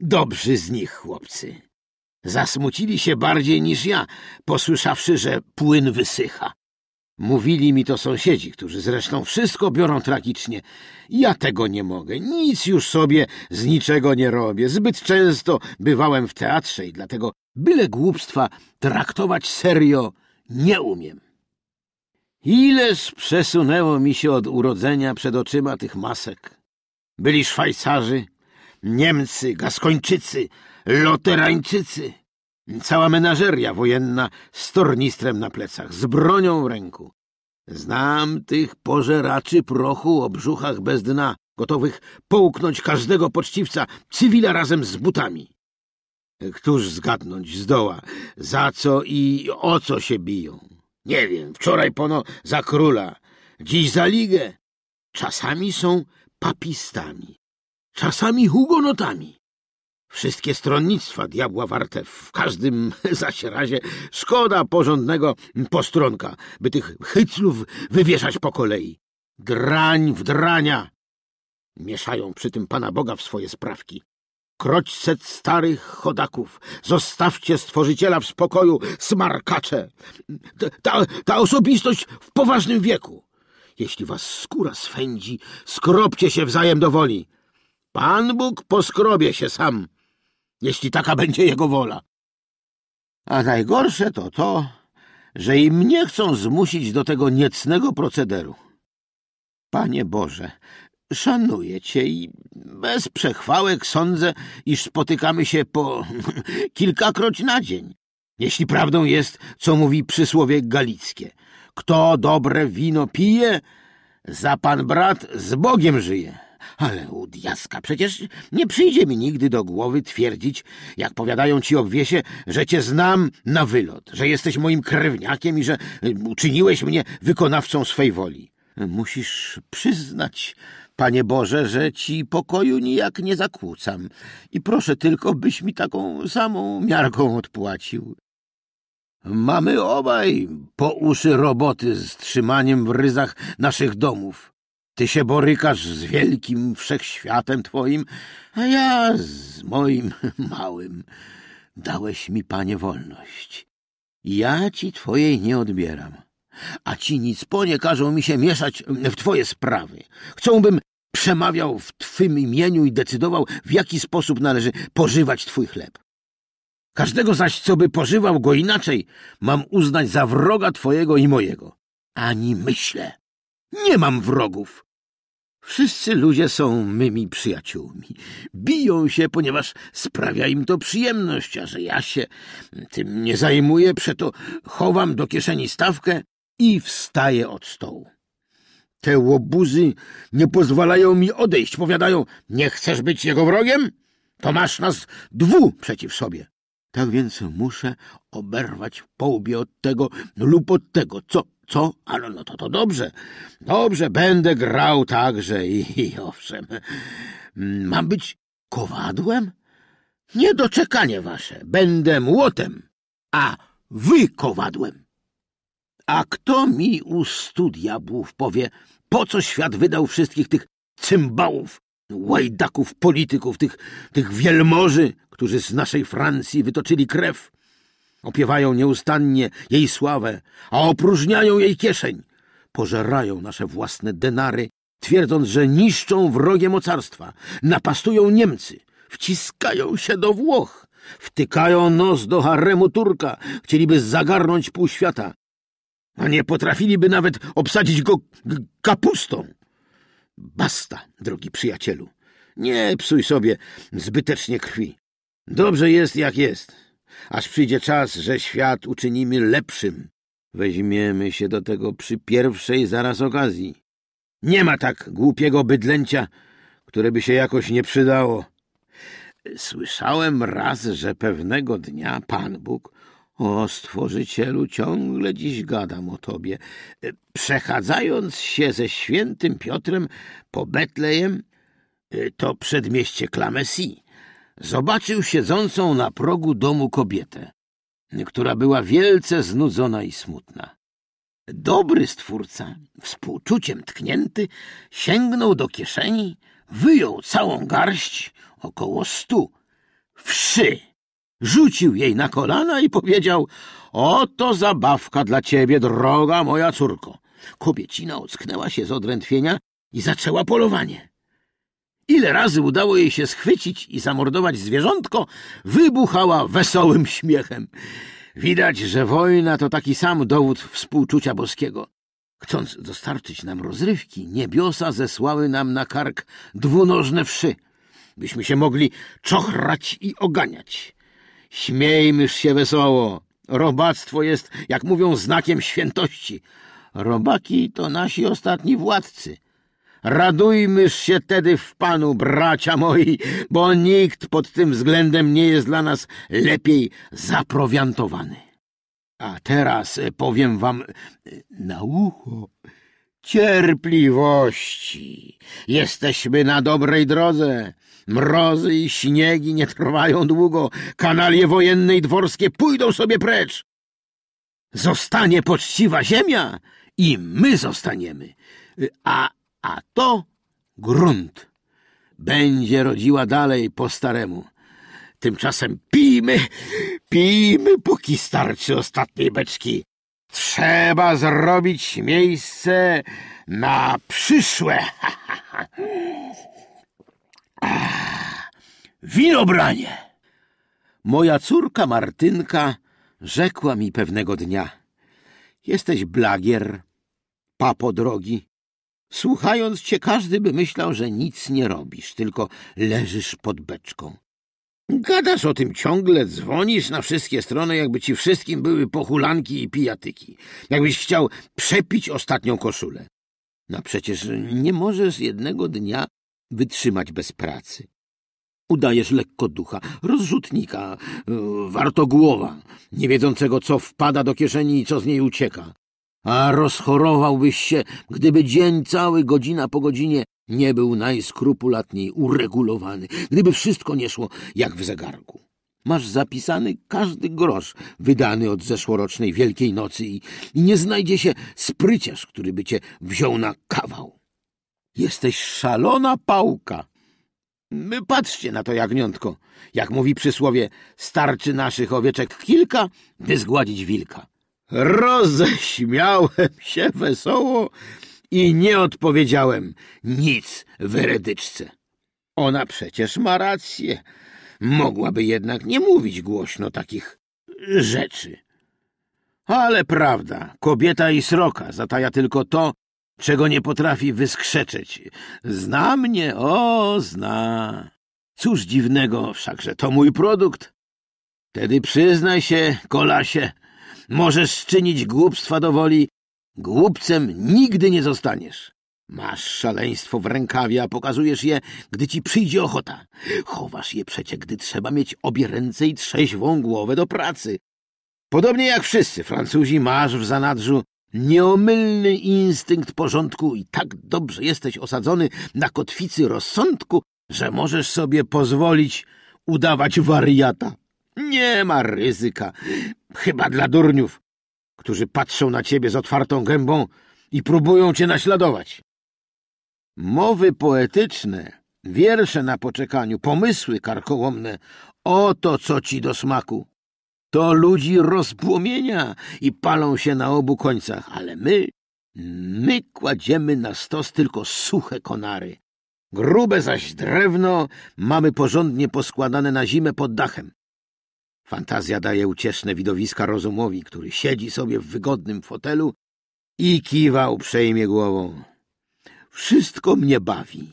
Dobrzy z nich chłopcy. Zasmucili się bardziej niż ja, posłyszawszy, że płyn wysycha. Mówili mi to sąsiedzi, którzy zresztą wszystko biorą tragicznie. Ja tego nie mogę, nic już sobie z niczego nie robię. Zbyt często bywałem w teatrze i dlatego byle głupstwa traktować serio nie umiem. Ileż przesunęło mi się od urodzenia przed oczyma tych masek. Byli Szwajcarzy, Niemcy, Gaskończycy, Loterańczycy. Cała menażeria wojenna z tornistrem na plecach, z bronią w ręku. Znam tych pożeraczy prochu o brzuchach bez dna, gotowych połknąć każdego poczciwca, cywila razem z butami. Któż zgadnąć zdoła, za co i o co się biją? Nie wiem, wczoraj pono za króla, dziś za ligę. Czasami są papistami, czasami hugonotami. Wszystkie stronnictwa diabła warte, w każdym zaś razie szkoda porządnego postronka, by tych chyclów wywieszać po kolei. Drań w drania! Mieszają przy tym Pana Boga w swoje sprawki. Kroćset starych chodaków, zostawcie stworzyciela w spokoju, smarkacze! Ta, ta osobistość w poważnym wieku! Jeśli was skóra swędzi, skropcie się wzajem do woli. Pan Bóg poskrobie się sam, jeśli taka będzie jego wola. A najgorsze to to, że i mnie chcą zmusić do tego niecnego procederu. Panie Boże, Szanuję cię i bez przechwałek sądzę, iż spotykamy się po kilkakroć na dzień. Jeśli prawdą jest, co mówi przysłowie galickie. Kto dobre wino pije, za pan brat z Bogiem żyje. Ale u diaska, przecież nie przyjdzie mi nigdy do głowy twierdzić, jak powiadają ci obwiesie, że cię znam na wylot, że jesteś moim krewniakiem i że uczyniłeś mnie wykonawcą swej woli. Musisz przyznać, Panie Boże, że ci pokoju nijak nie zakłócam i proszę tylko, byś mi taką samą miarką odpłacił. Mamy obaj po uszy roboty z trzymaniem w ryzach naszych domów. Ty się borykasz z wielkim wszechświatem twoim, a ja z moim małym. Dałeś mi, panie, wolność. Ja ci twojej nie odbieram, a ci nic po każą mi się mieszać w twoje sprawy. Chcą, bym przemawiał w Twym imieniu i decydował, w jaki sposób należy pożywać Twój chleb. Każdego zaś, co by pożywał go inaczej, mam uznać za wroga Twojego i mojego. Ani myślę. Nie mam wrogów. Wszyscy ludzie są mymi przyjaciółmi. Biją się, ponieważ sprawia im to przyjemność, a że ja się tym nie zajmuję, przeto chowam do kieszeni stawkę i wstaję od stołu. Te łobuzy nie pozwalają mi odejść. Powiadają, nie chcesz być jego wrogiem? To masz nas dwu przeciw sobie. Tak więc muszę oberwać połbie od tego lub od tego. Co? Co? Ale no to to dobrze. Dobrze, będę grał także i, i owszem. Mam być kowadłem? Niedoczekanie wasze. Będę młotem, a wy kowadłem. A kto mi u studia diabłów powie, po co świat wydał wszystkich tych cymbałów, łajdaków, polityków, tych, tych wielmoży, którzy z naszej Francji wytoczyli krew? Opiewają nieustannie jej sławę, a opróżniają jej kieszeń. Pożerają nasze własne denary, twierdząc, że niszczą wrogie mocarstwa, napastują Niemcy, wciskają się do Włoch, wtykają nos do haremu Turka, chcieliby zagarnąć pół świata, a nie potrafiliby nawet obsadzić go kapustą. Basta, drogi przyjacielu. Nie psuj sobie zbytecznie krwi. Dobrze jest, jak jest. Aż przyjdzie czas, że świat uczynimy lepszym. Weźmiemy się do tego przy pierwszej zaraz okazji. Nie ma tak głupiego bydlęcia, które by się jakoś nie przydało. Słyszałem raz, że pewnego dnia Pan Bóg o Stworzycielu, ciągle dziś gadam o Tobie. E, przechadzając się ze świętym Piotrem po Betlejem, e, to przedmieście Klamesi, zobaczył siedzącą na progu domu kobietę, która była wielce znudzona i smutna. Dobry stwórca, współczuciem tknięty, sięgnął do kieszeni, wyjął całą garść, około stu, wszy rzucił jej na kolana i powiedział — Oto zabawka dla ciebie, droga moja córko. Kobiecina ocknęła się z odrętwienia i zaczęła polowanie. Ile razy udało jej się schwycić i zamordować zwierzątko, wybuchała wesołym śmiechem. Widać, że wojna to taki sam dowód współczucia boskiego. Chcąc dostarczyć nam rozrywki, niebiosa zesłały nam na kark dwunożne wszy, byśmy się mogli czochrać i oganiać. Śmiejmyż się wesoło. Robactwo jest, jak mówią, znakiem świętości. Robaki to nasi ostatni władcy. Radujmyż się tedy w Panu, bracia moi, bo nikt pod tym względem nie jest dla nas lepiej zaprowiantowany. A teraz e, powiem wam e, na ucho cierpliwości. Jesteśmy na dobrej drodze. Mrozy i śniegi nie trwają długo. Kanalie wojenne i dworskie pójdą sobie precz. Zostanie poczciwa ziemia i my zostaniemy. A, a to grunt. Będzie rodziła dalej po staremu. Tymczasem pijmy, pijmy, póki starczy ostatniej beczki. Trzeba zrobić miejsce na przyszłe. Winobranie! Moja córka Martynka rzekła mi pewnego dnia. Jesteś blagier, papo drogi. Słuchając cię, każdy by myślał, że nic nie robisz, tylko leżysz pod beczką. Gadasz o tym ciągle, dzwonisz na wszystkie strony, jakby ci wszystkim były pochulanki i pijatyki. Jakbyś chciał przepić ostatnią koszulę. No przecież nie możesz jednego dnia wytrzymać bez pracy. Udajesz lekko ducha, rozrzutnika, e, wartogłowa, nie wiedzącego, co wpada do kieszeni i co z niej ucieka. A rozchorowałbyś się, gdyby dzień cały, godzina po godzinie nie był najskrupulatniej uregulowany, gdyby wszystko nie szło jak w zegarku. Masz zapisany każdy grosz wydany od zeszłorocznej Wielkiej Nocy i, i nie znajdzie się spryciarz, który by cię wziął na kawał. Jesteś szalona pałka! Patrzcie na to jagniątko. Jak mówi przysłowie, starczy naszych owieczek kilka, by zgładzić wilka. Roześmiałem się wesoło i nie odpowiedziałem nic weredyczce. Ona przecież ma rację. Mogłaby jednak nie mówić głośno takich rzeczy. Ale prawda, kobieta i sroka zataja tylko to, czego nie potrafi wyskrzeczeć. Zna mnie, o, zna. Cóż dziwnego, wszakże to mój produkt. Tedy przyznaj się, kolasie, możesz czynić głupstwa do woli, głupcem nigdy nie zostaniesz. Masz szaleństwo w rękawie, a pokazujesz je, gdy ci przyjdzie ochota. Chowasz je przecie, gdy trzeba mieć obie ręce i trzeźwą głowę do pracy. Podobnie jak wszyscy Francuzi masz w zanadrzu Nieomylny instynkt porządku i tak dobrze jesteś osadzony na kotwicy rozsądku, że możesz sobie pozwolić udawać wariata. Nie ma ryzyka, chyba dla durniów, którzy patrzą na ciebie z otwartą gębą i próbują cię naśladować. Mowy poetyczne, wiersze na poczekaniu, pomysły karkołomne, oto co ci do smaku. To ludzi rozpłomienia i palą się na obu końcach, ale my, my kładziemy na stos tylko suche konary. Grube zaś drewno mamy porządnie poskładane na zimę pod dachem. Fantazja daje ucieszne widowiska rozumowi, który siedzi sobie w wygodnym fotelu i kiwa uprzejmie głową. Wszystko mnie bawi.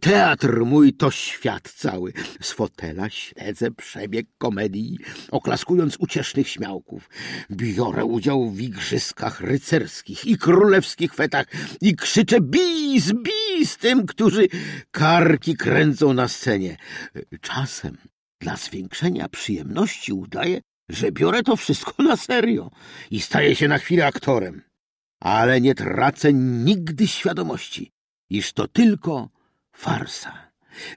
Teatr mój to świat cały. Z fotela śledzę przebieg komedii, oklaskując uciesznych śmiałków. Biorę udział w igrzyskach rycerskich i królewskich fetach i krzyczę bis, bis tym, którzy karki kręcą na scenie. Czasem dla zwiększenia przyjemności udaję, że biorę to wszystko na serio i staję się na chwilę aktorem ale nie tracę nigdy świadomości, iż to tylko farsa.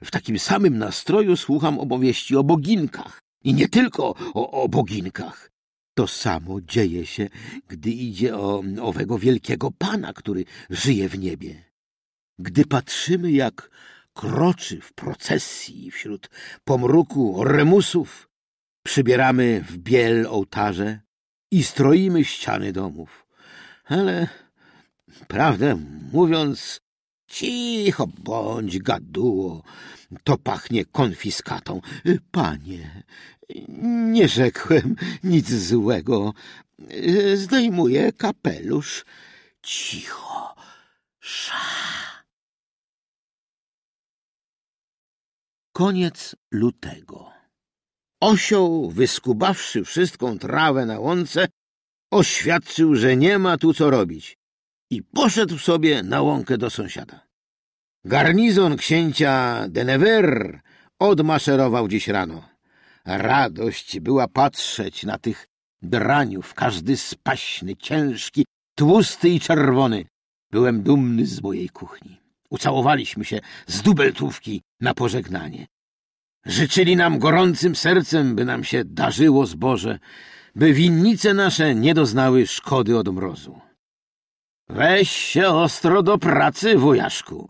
W takim samym nastroju słucham obowieści o boginkach i nie tylko o, o boginkach. To samo dzieje się, gdy idzie o owego wielkiego pana, który żyje w niebie. Gdy patrzymy, jak kroczy w procesji wśród pomruku remusów, przybieramy w biel ołtarze i stroimy ściany domów ale prawdę mówiąc, cicho bądź gaduło, to pachnie konfiskatą. Panie, nie rzekłem nic złego. Zdejmuję kapelusz. Cicho. Sza. Koniec lutego. Osioł, wyskubawszy wszystką trawę na łące, Oświadczył, że nie ma tu co robić i poszedł sobie na łąkę do sąsiada. Garnizon księcia Denever odmaszerował dziś rano. Radość była patrzeć na tych draniów, każdy spaśny, ciężki, tłusty i czerwony. Byłem dumny z mojej kuchni. Ucałowaliśmy się z dubeltówki na pożegnanie. Życzyli nam gorącym sercem, by nam się darzyło zboże by winnice nasze nie doznały szkody od mrozu. Weź się ostro do pracy, wujaszku,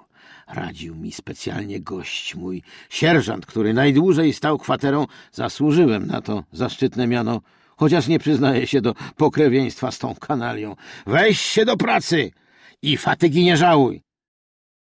radził mi specjalnie gość mój, sierżant, który najdłużej stał kwaterą. Zasłużyłem na to zaszczytne miano, chociaż nie przyznaję się do pokrewieństwa z tą kanalią. Weź się do pracy i fatygi nie żałuj.